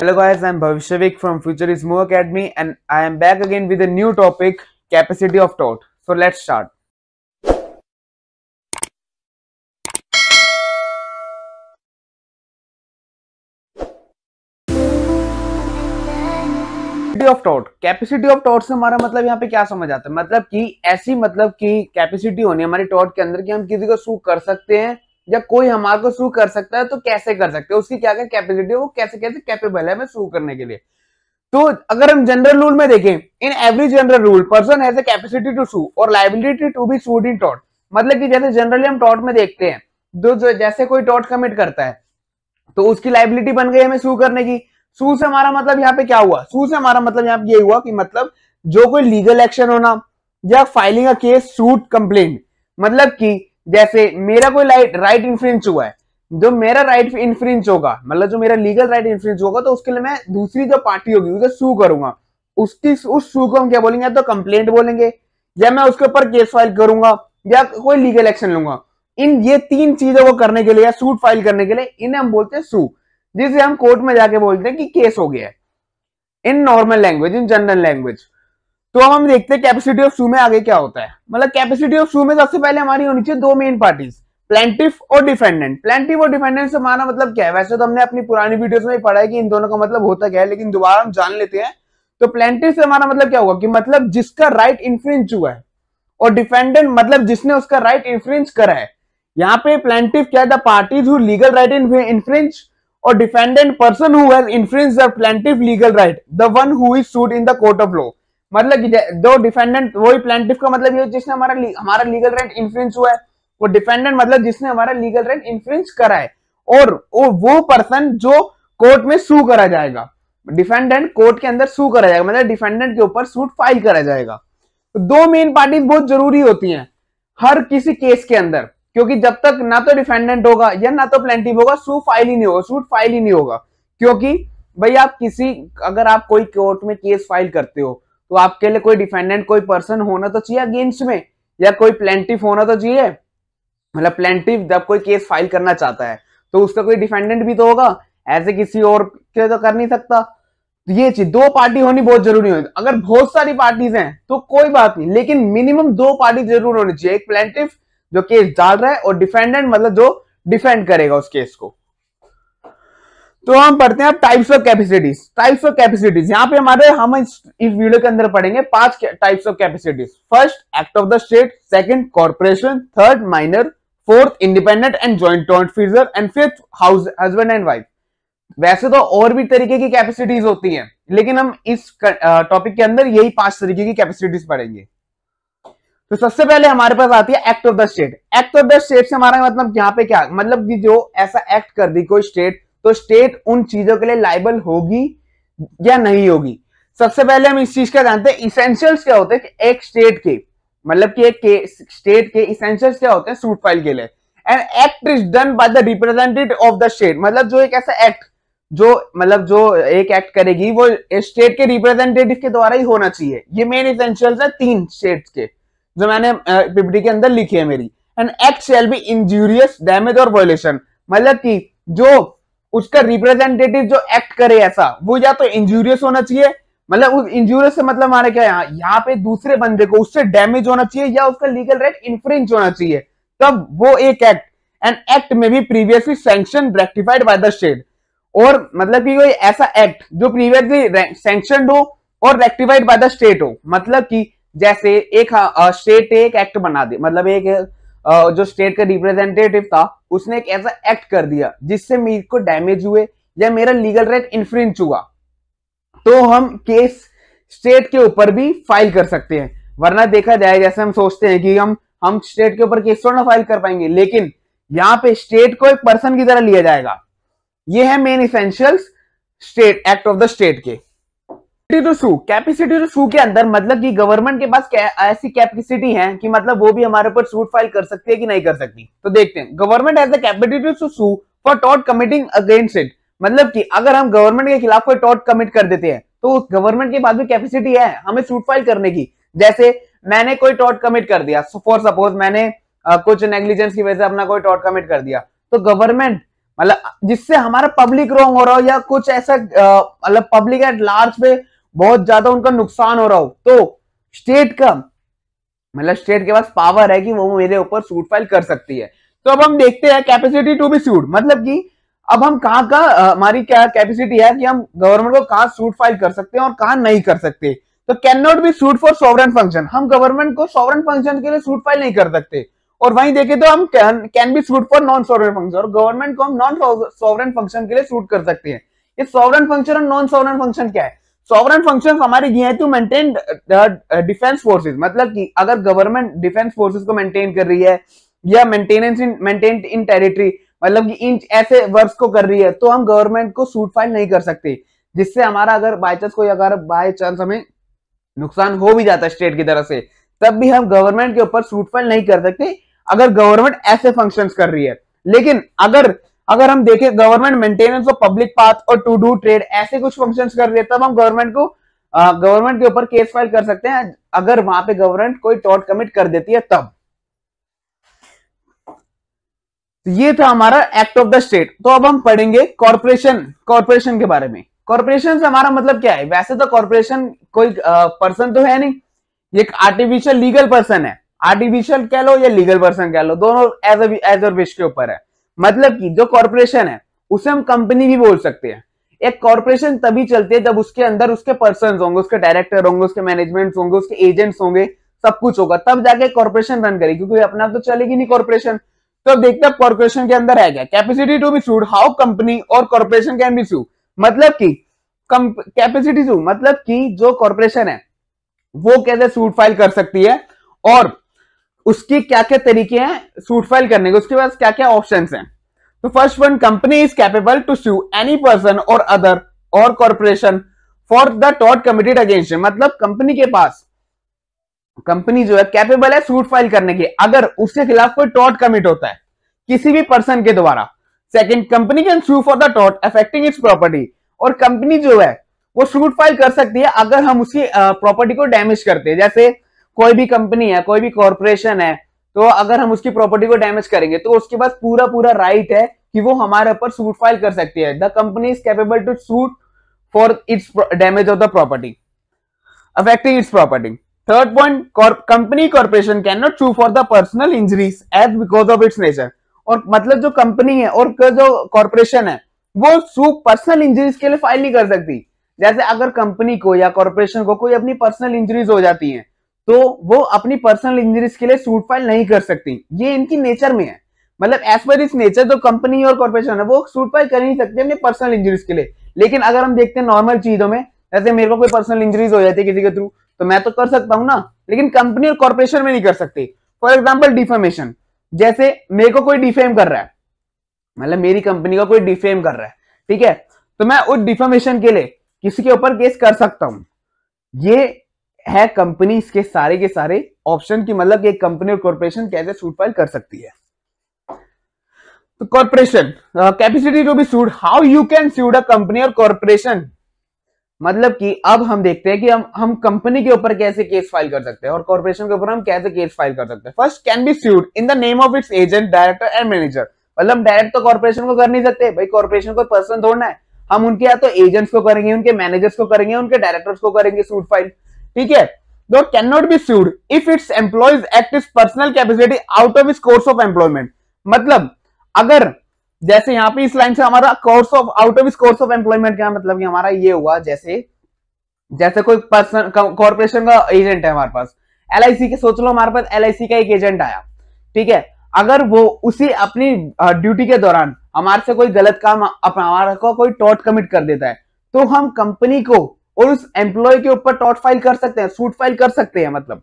hello guys I am भविष्य from future is more academy and I am back again with a new topic capacity of taught so let's start of taught capacity of taught से हमारा मतलब यहाँ पे क्या समझ आता है मतलब कि ऐसी मतलब कि कैपेसिटी होनी हमारे टॉट के अंदर कि हम किसी को सूख कर सकते हैं या कोई हमारे को शुरू कर सकता है तो कैसे कर सकते हैं उसकी क्या क्या कैपेसिटी है वो कैसे कैसे कैपेबल है हमें शुरू करने के लिए तो अगर हम जनरल रूल में देखें in every general rule person has capacity to sue और liability to be sued in टॉट मतलब कि जैसे जनरली हम टॉट में देखते हैं जो तो जो जैसे कोई टॉट कमिट करता है तो उसकी लाइबिलिटी बन गई हमें शू करने की शू से हमारा मतलब यहाँ पे क्या हुआ शू से हमारा मतलब यहाँ पे ये हुआ कि मतलब जो कोई लीगल एक्शन होना या filing a case suit complain मतलब की जैसे मेरा कोई राइट इन्फ्लुएंस हुआ है जो मेरा राइट इन्फ्लुएंस होगा मतलब जो मेरा लीगल राइट इन्फ्लुएंस होगा तो उसके लिए मैं दूसरी जो पार्टी होगी उसे सू करूंगा उसकी उस सू को हम क्या बोलेंगे तो कंप्लेंट बोलेंगे या मैं उसके ऊपर केस फाइल करूंगा या कोई लीगल एक्शन लूंगा इन ये तीन चीजों को करने के लिए या सूट फाइल करने के लिए इन्हें हम बोलते हैं सू जिसे हम कोर्ट में जाके बोलते हैं कि केस हो गया है in normal language in general language तो अब हम देखते हैं कैपेसिटी ऑफ शू में आगे क्या होता है मतलब कैपेसिटी ऑफ शू में सबसे पहले हमारी होनी चाहिए दो मेन पार्टीज प्लेंटिव और डिफेंडेंट प्लेंटिव और डिफेंडेंट से हमारा मतलब क्या है वैसे तो हमने अपनी पुरानी वीडियोस में पढ़ा है कि इन दोनों का मतलब होता क्या है लेकिन दोबारा हम जान लेते हैं तो प्लेंटिव से हमारा मतलब क्या होगा कि मतलब जिसका राइट इन्फ्लुएंस हुआ है और डिफेंडेंट मतलब जिसने उसका राइट इन्फ्लुएंस करा है यहाँ पे प्लेंटिव क्या the parties who legal right influence और defendant person who influence the plaintiff legal right the one who is sued in the court of law मतलब कि दो डिफेंडेंट वही प्लेंटिफ का मतलब ये जिसने हमारा हमारा लीगल रेंट इन्फ्लुएंस हुआ है वो डिफेंडेंट मतलब जिसने हमारा लीगल रेंट इन्फ्लुएंस करा है और वो वो पर्सन जो कोर्ट में सू करा जाएगा डिफेंडेंट कोर्ट के अंदर सू करा जाएगा मतलब डिफेंडेंट के ऊपर सूट फाइल करा जाएगा तो दो मेन पार्टी बहुत जरूरी होती हैं हर किसी केस के अंदर क्योंकि जब तक ना तो डिफेंडेंट होगा या ना तो प्लेंटिव होगा सू फाइल ही नहीं होगा सूट फाइल ही नहीं होगा क्योंकि भाई आप किसी अगर आप कोई कोर्ट में केस फाइल करते हो तो आपके लिए कोई डिफेंडेंट कोई पर्सन होना तो चाहिए अगेंस्ट में या कोई प्लेंटिव होना तो चाहिए मतलब प्लेंटिव जब कोई केस फाइल करना चाहता है तो उसका कोई डिफेंडेंट भी तो होगा ऐसे किसी और के तो कर नहीं सकता तो ये चीज दो पार्टी होनी बहुत जरूरी होती अगर बहुत सारी पार्टीज हैं तो कोई बात नहीं लेकिन मिनिमम दो पार्टी जरूर होनी चाहिए एक प्लेंटिव जो केस डाल रहा है और डिफेंडेंट मतलब जो डिफेंड करेगा उस केस को तो हम पढ़ते हैं types of capacities types of capacities यहाँ पे हमारे हम इस, वीडियो के अंदर पढ़ेंगे पांच types of capacities first act of the state second corporation third minor fourth independent and joint joint freezer and fifth house husband and wife वैसे तो और भी तरीके की कैपेसिटीज होती है लेकिन हम इस टॉपिक के अंदर यही पांच तरीके की कैपेसिटीज पढ़ेंगे तो सबसे पहले हमारे पास आती है act of the state act of the state से हमारा मतलब यहाँ पे क्या मतलब जो ऐसा एक्ट कर दी कोई स्टेट तो स्टेट उन चीजों के लिए लाइबल होगी या नहीं होगी सबसे पहले हम इस चीज का जानते हैं इसेंशियल्स क्या होते हैं कि एक स्टेट के मतलब कि एक के, स्टेट के इसेंशियल्स क्या होते हैं सूट फाइल के लिए and act is done by the representative of the state मतलब जो एक ऐसा एक्ट जो मतलब जो एक एक्ट करेगी वो स्टेट के रिप्रेजेंटेटिव के द्वारा ही होना चाहिए ये मेन इसेंशियल्स है तीन स्टेट के जो मैंने पीपीटी के अंदर लिखी है मेरी and act shall be injurious damage और वॉयलेशन मतलब कि जो उसका रिप्रेजेंटेटिव जो एक्ट करे ऐसा वो या तो इंजूरियस होना चाहिए मतलब उस इंजूरियस से मतलब हमारे क्या यहाँ यहाँ पे दूसरे बंदे को उससे डैमेज होना चाहिए या उसका लीगल राइट इन्फ्रेंस होना चाहिए तब वो एक एक्ट एंड एक्ट में भी previously sanction rectified by the state और मतलब कि कोई ऐसा एक्ट जो प्रीवियसली सैंक्शन हो और रेक्टिफाइड बाय द स्टेट हो मतलब कि जैसे एक स्टेट हाँ, एक एक्ट बना दे मतलब एक जो स्टेट का रिप्रेजेंटेटिव था उसने एक ऐसा एक्ट कर दिया जिससे मेरे को डैमेज हुए या मेरा लीगल राइट इन्फ्रिंच हुआ तो हम केस स्टेट के ऊपर भी फाइल कर सकते हैं वरना देखा जाए जैसे हम सोचते हैं कि हम हम स्टेट के ऊपर केस थोड़ा फाइल कर पाएंगे लेकिन यहाँ पे स्टेट को एक पर्सन की तरह लिया जाएगा ये है main essential state act of the state के तो शू कैपेसिटी तो शू के अंदर मतलब कि गवर्नमेंट के पास ऐसी कैपेसिटी है कि मतलब वो भी हमारे ऊपर सूट फाइल कर सकती है कि नहीं कर सकती तो देखते हैं government as the capacity to sue for टॉट कमिटिंग अगेंस्ट इट मतलब कि अगर हम गवर्नमेंट के खिलाफ कोई टॉट कमिट कर देते हैं तो उस गवर्नमेंट के पास भी कैपेसिटी है हमें सूट फाइल करने की जैसे मैंने कोई टॉट कमिट कर दिया फॉर सपोज मैंने कुछ नेग्लिजेंस की वजह से अपना कोई टॉट कमिट कर दिया तो गवर्नमेंट मतलब जिससे हमारा पब्लिक रॉन्ग हो रहा हो या कुछ ऐसा मतलब पब्लिक एट लार्ज पे बहुत ज्यादा उनका नुकसान हो रहा हो तो स्टेट का मतलब स्टेट के पास पावर है कि वो मेरे ऊपर सूट फाइल कर सकती है तो अब हम देखते हैं कैपेसिटी टू बी सूट मतलब कि अब हम कहा का हमारी क्या कैपेसिटी है कि हम गवर्नमेंट को कहा सूट फाइल कर सकते हैं और कहा नहीं कर सकते तो can not be suit for sovereign function हम गवर्नमेंट को सॉवरन फंक्शन के लिए सूट फाइल नहीं कर सकते और वहीं देखे तो हम can be suit for non sovereign function और गवर्नमेंट को हम नॉन सॉवरन फंक्शन के लिए सूट कर सकते हैं ये सॉवरन फंक्शन और नॉन सॉवरन फंक्शन क्या है सॉवरन फंक्शन हमारी ये है टू मेंटेन डिफेंस फोर्सेज मतलब कि अगर गवर्नमेंट डिफेंस फोर्सेज को मेंटेन कर रही है या maintenance in maintain in territory मतलब कि इन ऐसे वर्क्स को कर रही है तो हम गवर्नमेंट को सूट फाइल नहीं कर सकते जिससे हमारा अगर बाई चांस कोई अगर बाय चांस हमें नुकसान हो भी जाता है स्टेट की तरफ से तब भी हम गवर्नमेंट के ऊपर सूट फाइल नहीं कर सकते अगर गवर्नमेंट ऐसे फंक्शंस कर रही है लेकिन अगर अगर हम देखें government maintenance of public path और टू डू ट्रेड ऐसे कुछ फंक्शंस कर रहे तब हम गवर्नमेंट को गवर्नमेंट के ऊपर केस फाइल कर सकते हैं अगर वहां पे गवर्नमेंट कोई टॉट कमिट कर देती है तब तो ये था हमारा एक्ट ऑफ द स्टेट तो अब हम पढ़ेंगे कॉर्पोरेशन कॉर्पोरेशन के बारे में कॉर्पोरेशन से हमारा मतलब क्या है वैसे तो कॉर्पोरेशन कोई पर्सन तो है नहीं ये एक आर्टिफिशियल लीगल पर्सन है आर्टिफिशियल कह लो या लीगल पर्सन कह लो दोनों एज एज और विश के ऊपर है मतलब कि जो कॉरपोरेशन है उसे हम कंपनी भी बोल सकते हैं एक कॉरपोरेशन तभी चलती है जब उसके अंदर उसके पर्सन होंगे उसके डायरेक्टर होंगे उसके मैनेजमेंट होंगे उसके एजेंट्स होंगे सब कुछ होगा तब जाके कॉर्पोरेशन रन करेगी क्योंकि अपना तो चलेगी नहीं कॉर्पोरेशन तो अब देखते हैं कॉर्पोरेशन के अंदर है क्या capacity to be sued how company और कॉर्पोरेशन कैन बी सू मतलब की कैपेसिटी टू मतलब की जो कॉर्पोरेशन है वो कैसे सूट फाइल कर सकती है और उसके क्या क्या तरीके हैं सूट फाइल करने के उसके पास क्या क्या ऑप्शन हैं तो first one company is capable to sue any person और अदर और कॉरपोरेशन फॉर द टॉट कमिटेड अगेंस्ट मतलब कंपनी के पास कंपनी जो है कैपेबल है सूट फाइल करने के अगर उसके खिलाफ कोई टॉट कमिट होता है किसी भी पर्सन के द्वारा second company can sue for the टॉट अफेक्टिंग इट्स प्रॉपर्टी और कंपनी जो है वो सूट फाइल कर सकती है अगर हम उसकी प्रॉपर्टी को डैमेज करते हैं जैसे कोई भी कंपनी है कोई भी कॉरपोरेशन है तो अगर हम उसकी प्रॉपर्टी को डैमेज करेंगे तो उसके पास पूरा पूरा राइट है कि वो हमारे ऊपर सूट फाइल कर सकती है the company is capable to suit for its damage of the property affecting its property third point company corporation can not sue for the personal injuries as because of its nature और मतलब जो company है और जो corporation है वो सू personal injuries के लिए फाइल नहीं कर सकती जैसे अगर कंपनी को या कॉरपोरेशन को कोई अपनी पर्सनल इंजरीज हो जाती है तो वो अपनी पर्सनल इंजरीज के लिए सूट फाइल नहीं कर सकती ये इनकी नेचर में है मतलब एज पर इस नेचर तो कंपनी और कॉर्पोरेशन है वो सूट फाइल कर नहीं सकते अपने पर्सनल इंजरीज के लिए लेकिन अगर हम देखते हैं नॉर्मल चीजों में जैसे मेरे को कोई पर्सनल इंजरीज हो जाती है किसी के थ्रू तो मैं तो कर सकता हूँ ना लेकिन कंपनी और कॉर्पोरेशन में नहीं कर सकते फॉर एग्जाम्पल डिफेमेशन जैसे मेरे को कोई डिफेम कर रहा है मतलब मेरी कंपनी का को कोई डिफेम कर रहा है ठीक है तो मैं उस डिफेमेशन के लिए किसी के ऊपर केस कर सकता हूं ये है कंपनी के सारे के सारे ऑप्शन की मतलब एक कंपनी और कॉर्पोरेशन कैसे सूट फाइल कर सकती है तो corporation capacity to be sued how you can sued a company और कॉर्पोरेशन मतलब कि अब हम देखते हैं कि हम हम कंपनी के ऊपर कैसे केस फाइल कर सकते हैं और कॉर्पोरेशन के ऊपर हम कैसे केस फाइल कर सकते हैं first can be sued in the name of its agent director and manager मतलब हम डायरेक्ट तो कॉर्पोरेशन को कर नहीं सकते भाई कॉर्पोरेशन को पर्सन थोड़ना है हम उनके या तो एजेंट्स को करेंगे उनके मैनेजर्स को करेंगे उनके डायरेक्टर्स को करेंगे सूट फाइल ठीक है दो can not be sued if its employees act is personal capacity out of his course of employment मतलब अगर जैसे यहां पे इस लाइन से हमारा course of out of his course of employment क्या मतलब कि हमारा ये हुआ जैसे जैसे कोई पर्सन कॉर्पोरेशन का एजेंट है हमारे पास एलआईसी के सोच लो हमारे पास एलआईसी का एक एजेंट आया ठीक है अगर वो उसी अपनी ड्यूटी के दौरान हमारे से कोई गलत काम हमारे को कोई टॉट कमिट कर देता है तो हम कंपनी को और उस एम्प्लॉय के ऊपर टॉट फाइल कर सकते हैं सूट फाइल कर सकते हैं मतलब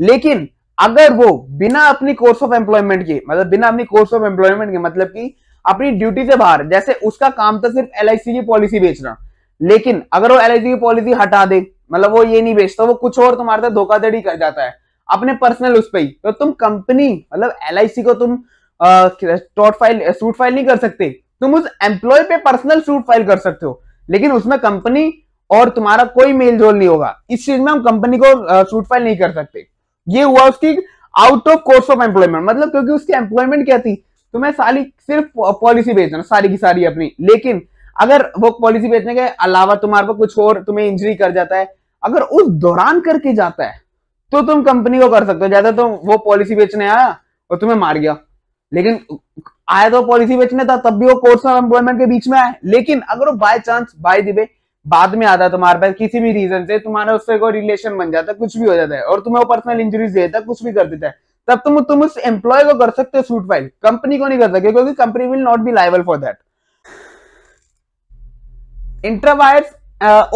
लेकिन अगर वो बिना अपनी कोर्स ऑफ एम्प्लॉयमेंट के मतलब बिना अपनी कोर्स ऑफ एम्प्लॉयमेंट के मतलब की अपनी ड्यूटी से बाहर जैसे उसका काम तो सिर्फ एल की पॉलिसी बेचना लेकिन अगर वो एल की पॉलिसी हटा दे मतलब वो ये नहीं बेचता वो कुछ और तुम्हारे साथ धोखाधड़ी कर जाता है अपने पर्सनल उस पर ही तो तुम कंपनी मतलब एल को तुम टॉट फाइल सूट फाइल नहीं कर सकते तुम उस एम्प्लॉय पे पर्सनल सूट फाइल कर सकते हो लेकिन उसमें कंपनी और तुम्हारा कोई मेल जोल नहीं होगा इस चीज में हम कंपनी को सूट फाइल नहीं कर सकते ये हुआ उसकी out of course of employment मतलब क्योंकि उसकी एम्प्लॉयमेंट क्या थी मैं सारी सिर्फ पॉलिसी बेचना सारी की सारी अपनी लेकिन अगर वो पॉलिसी बेचने के अलावा तुम्हारे पर कुछ और तुम्हें इंजरी कर जाता है अगर उस दौरान करके जाता है तो तुम कंपनी को कर सकते हो ज्यादा तुम तो वो पॉलिसी बेचने आया और तुम्हें मार गया लेकिन आया तो पॉलिसी बेचने था तब भी वो कोर्स ऑफ एम्प्लॉयमेंट के बीच में आया लेकिन अगर वो बाय चांस बाय दिबे बाद में आता है तुम्हारे पास किसी भी रीजन से तुम्हारा उससे कोई रिलेशन बन जाता है कुछ भी हो जाता है और तुम्हें वो पर्सनल इंजरीज देता है कुछ भी कर देता है तब तुम तुम उस एम्प्लॉय को कर सकते हो सूट फाइल कंपनी को नहीं कर सकते क्योंकि company will not be liable for that intra vires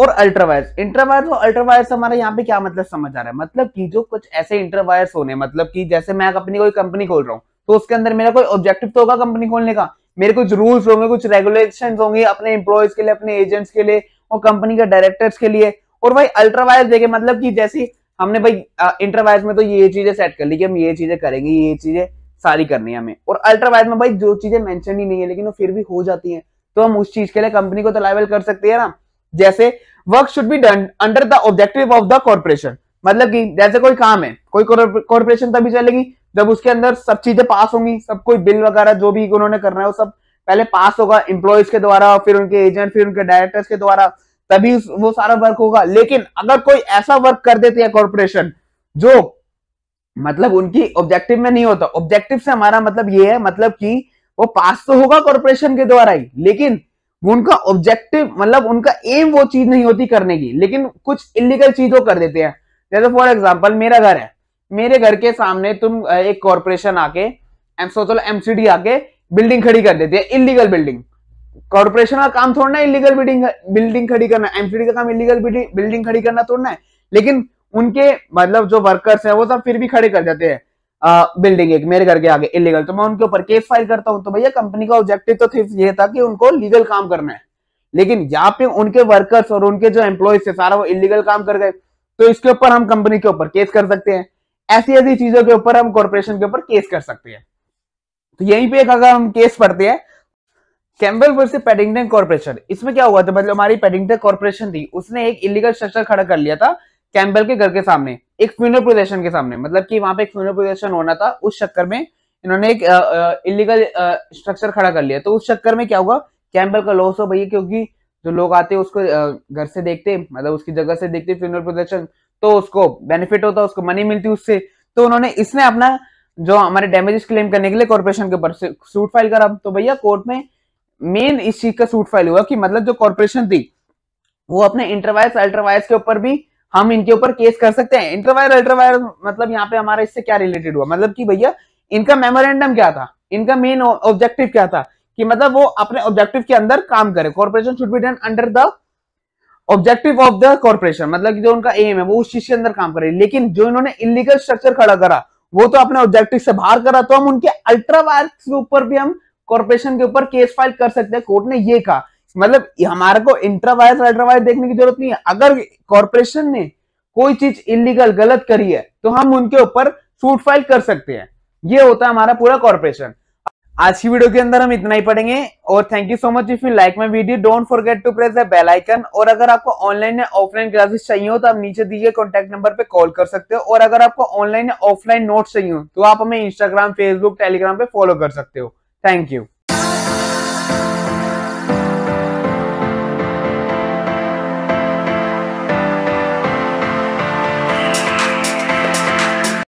और अल्ट्रावायर्स इंट्रावायर्स और अल्ट्रावायर्स हमारे यहाँ पे क्या मतलब समझ आ रहा है मतलब कि जो कुछ ऐसे इंट्रावायर्स होने मतलब कि जैसे मैं अपनी कोई कंपनी खोल रहा हूँ तो उसके अंदर मेरा कोई ऑब्जेक्टिव तो होगा कंपनी खोलने का मेरे कुछ रूल्स होंगे कुछ रेगुलेशन होंगे अपने एम्प्लॉयज के लिए अपने एजेंट्स के लिए और कंपनी के डायरेक्टर्स के लिए और भाई अल्ट्रावायर्स देखे मतलब कि जैसी हमने भाई इंटरवायर्स में तो ये चीजें सेट कर ली कि हम ये चीजें करेंगे ये चीजें सारी करनी है हमें और अल्ट्रावायर्स में भाई जो चीजें मेंशन ही नहीं है लेकिन वो फिर भी हो जाती हैं तो हम उस चीज के लिए कंपनी को तो लाइवल कर सकते हैं ना जैसे work should be done under the objective of the corporation मतलब कि जैसे कोई काम है कोई कॉर्पोरेशन तभी चलेगी जब उसके अंदर सब चीजें पास होंगी सब कोई बिल वगैरह जो भी उन्होंने करना है वो सब पहले पास होगा इंप्लॉयज के द्वारा फिर उनके एजेंट फिर उनके डायरेक्टर्स के द्वारा तभी वो सारा वर्क होगा लेकिन अगर कोई ऐसा वर्क कर देती है कॉर्पोरेशन जो मतलब उनकी ऑब्जेक्टिव में नहीं होता ऑब्जेक्टिव से हमारा मतलब ये है मतलब कि वो पास तो होगा कॉर्पोरेशन के द्वारा ही लेकिन उनका ऑब्जेक्टिव मतलब उनका एम वो चीज नहीं होती करने की लेकिन कुछ इलीगल चीज वो कर देते हैं जैसे फॉर एग्जाम्पल मेरा घर है मेरे घर के सामने तुम एक कॉर्पोरेशन आके सोचो एमसीडी आके बिल्डिंग खड़ी कर देती है इलीगल बिल्डिंग कॉर्पोरेशन का काम थोड़ना इलीगल बिल्डिंग बिल्डिंग खड़ी करना एमसीडी का काम इलीगल बिल्डिंग खड़ी करना थोड़ना है लेकिन उनके मतलब जो वर्कर्स है वो सब फिर भी खड़े कर जाते हैं बिल्डिंग एक मेरे घर के आगे इलीगल तो मैं उनके ऊपर केस फाइल करता हूं तो भैया कंपनी का ऑब्जेक्टिव तो सिर्फ ये था कि उनको लीगल काम करना है लेकिन यहाँ पे उनके वर्कर्स और उनके जो एम्प्लॉयज थे सारा वो इलीगल काम कर गए तो इसके ऊपर हम कंपनी के ऊपर केस कर सकते हैं ऐसी ऐसी चीजों के ऊपर हम कॉर्पोरेशन के ऊपर केस कर सकते हैं तो यहीं पे एक अगर हम केस पढ़ते हैं कैम्बल वर्स पेडिंगटन कॉर्पोरेशन इसमें क्या हुआ था मतलब हमारी पेडिंगटन कॉर्पोरेशन थी उसने एक इलीगल स्ट्रक्चर खड़ा कर लिया था कैम्बल के घर के सामने एक फ्यूनर प्रोजेशन के सामने मतलब कि वहां पे एक फ्यूनल प्रोजेशन होना था उस चक्कर में इन्होंने एक इलीगल स्ट्रक्चर खड़ा कर लिया तो उस चक्कर में क्या हुआ कैम्बल का लॉस हो भैया क्योंकि जो लोग आते उसको घर से देखते मतलब उसकी जगह से देखते फ्यूनर प्रोजेशन तो उसको बेनिफिट होता उसको मनी मिलती उससे तो उन्होंने इसने अपना जो हमारे डैमेजेस क्लेम करने के लिए कॉर्पोरेशन के ऊपर सूट फाइल करा तो भैया कोर्ट में मेन इस चीज का सूट फाइल हुआ कि मतलब जो कॉर्पोरेशन थी वो अपने इंटरवायर्स अल्ट्रावायर्स के ऊपर भी हम इनके ऊपर केस कर सकते हैं इंटरवायर अल्ट्रावायर मतलब यहाँ पे हमारा इससे क्या रिलेटेड हुआ मतलब कि भैया इनका मेमोरेंडम क्या था इनका मेन ऑब्जेक्टिव क्या था कि मतलब वो अपने ऑब्जेक्टिव के अंदर काम करे corporation should be done under the objective of the corporation मतलब जो उनका एम है वो उस चीज के अंदर काम करे लेकिन जो इन्होंने इलीगल स्ट्रक्चर खड़ा करा वो तो अपने ऑब्जेक्टिव से बाहर करा तो हम उनके अल्ट्रावायर के ऊपर भी हम कॉर्पोरेशन के ऊपर केस फाइल कर सकते हैं कोर्ट ने ये कहा मतलब हमारे को इंट्रावायर अल्ट्रावायर देखने की जरूरत नहीं है अगर कॉर्पोरेशन ने कोई चीज इलीगल गलत करी है तो हम उनके ऊपर सूट फाइल कर सकते हैं ये होता है हमारा पूरा कॉर्पोरेशन आज की वीडियो के अंदर हम इतना ही पढ़ेंगे और thank you so much if you like my video don't forget to press the bell icon और अगर आपको ऑनलाइन या ऑफलाइन क्लासेस चाहिए हो तो आप नीचे दिए गए कॉन्टैक्ट नंबर पे कॉल कर सकते हो और अगर आपको ऑनलाइन या ऑफलाइन नोट्स चाहिए हो तो आप हमें इंस्टाग्राम फेसबुक टेलीग्राम पे फॉलो कर सकते हो थैंक यू